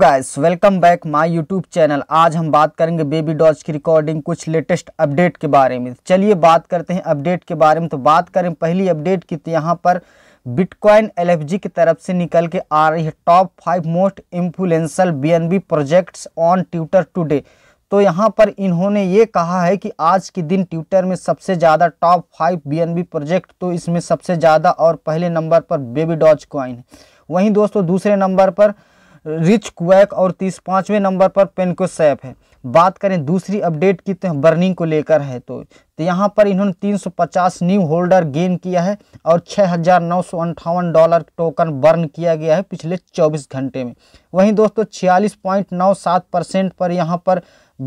guys welcome back my YouTube channel आज हम बात करेंगे बेबी डॉज की रिकॉर्डिंग कुछ लेटेस्ट अपडेट के बारे में चलिए बात करते हैं अपडेट के बारे में तो बात करें पहली अपडेट की तो यहाँ पर बिटकॉइन एलएफजी की तरफ से निकल के आ रही है top five most influential BNB projects on Twitter today तो यहाँ पर इन्होंने ये कहा है कि आज के दिन ट्विटर में सबसे ज़्यादा टॉप फाइव बी प्रोजेक्ट तो इसमें सबसे ज़्यादा और पहले नंबर पर बेबी डॉज कॉइन है वहीं दोस्तों दूसरे नंबर पर रिच क्वैक और तीस पाँचवें नंबर पर पेनको सैफ है बात करें दूसरी अपडेट की तो बर्निंग को लेकर है तो तो यहाँ पर इन्होंने 350 न्यू होल्डर गेन किया है और छः डॉलर टोकन बर्न किया गया है पिछले 24 घंटे में वहीं दोस्तों छियालीस परसेंट पर यहाँ पर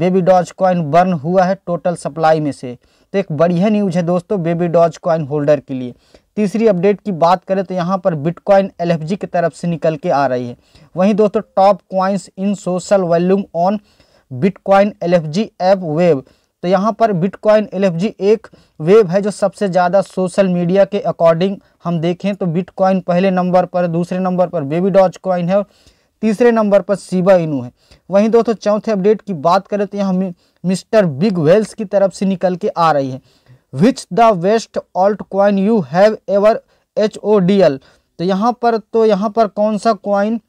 बेबी डॉज कॉइन बर्न हुआ है टोटल सप्लाई में से तो एक बढ़िया न्यूज है दोस्तों बेबी डॉज कॉइन होल्डर के लिए तीसरी अपडेट की बात करें तो यहाँ पर बिटकॉइन एलएफजी की तरफ से निकल के आ रही है वहीं दोस्तों top coins in social volume on bitcoin LFG app web तो यहाँ पर बिटकॉइन एलएफजी एक वेब है जो सबसे ज़्यादा सोशल मीडिया के अकॉर्डिंग हम देखें तो बिटकॉइन पहले नंबर पर दूसरे नंबर पर बेबी डॉज कॉइन है तीसरे नंबर पर सीबा इनू है वहीं दोस्तों चौथे अपडेट की बात करें तो यहाँ मिस्टर बिग वेल्स की तरफ से निकल के आ रही है which the worst alt coin you have ever H O D L तो यहाँ पर तो यहाँ पर कौन सा क्वाइन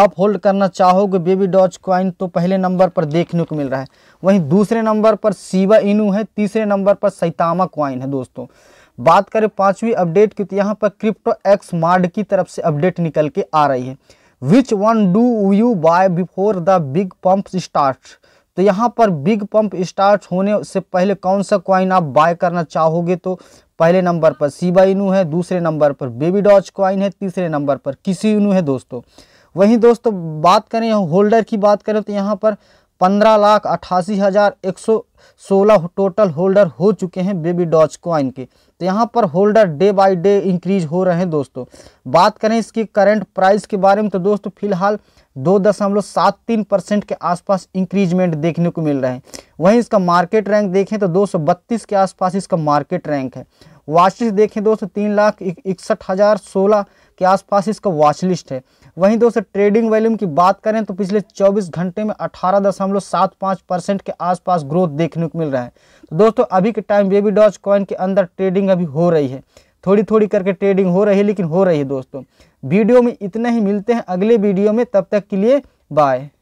आप होल्ड करना चाहोगे बेबी डॉच क्वाइन तो पहले नंबर पर देखने को मिल रहा है वहीं दूसरे नंबर पर सीवा इनू है तीसरे नंबर पर सैतामा क्वाइन है दोस्तों बात करें पांचवी अपडेट की तो यहाँ पर क्रिप्टो एक्स मार्ड की तरफ से अपडेट निकल के आ रही है which one do you buy before the big pump start तो यहाँ पर बिग पंप स्टार्ट होने से पहले कौन सा क्वाइन आप बाय करना चाहोगे तो पहले नंबर पर सीबा इनू है दूसरे नंबर पर बेबी डॉच क्वाइन है तीसरे नंबर पर किसी इनू है दोस्तों वहीं दोस्तों बात करें होल्डर की बात करें तो यहाँ पर पंद्रह लाख अट्ठासी हज़ार एक सौ सोलह टोटल होल्डर हो चुके हैं बेबी डॉच कॉइन के तो यहाँ पर holder day by day increase हो रहे हैं दोस्तों बात करें इसकी करंट प्राइस के बारे में तो दोस्तों फिलहाल दो दशमलव सात तीन परसेंट के आसपास इंक्रीजमेंट देखने को मिल रहा है वहीं इसका मार्केट रैंक देखें तो दो सौ बत्तीस के आसपास इसका मार्केट रैंक है वाचलिस्ट देखें दोस्तों तीन लाख इकसठ हज़ार सोलह के आसपास इसका वाचलिस्ट है वहीं दोस्तों ट्रेडिंग वॉल्यूम की बात करें तो पिछले 24 घंटे में अठारह दशमलव सात पाँच परसेंट के आसपास ग्रोथ देखने को मिल रहा है तो दोस्तों अभी के टाइम बेबी डॉज कॉइन के अंदर ट्रेडिंग अभी हो रही है थोड़ी थोड़ी करके ट्रेडिंग हो रही है लेकिन हो रही है दोस्तों वीडियो में इतना ही मिलते हैं अगले वीडियो में तब तक के लिए बाय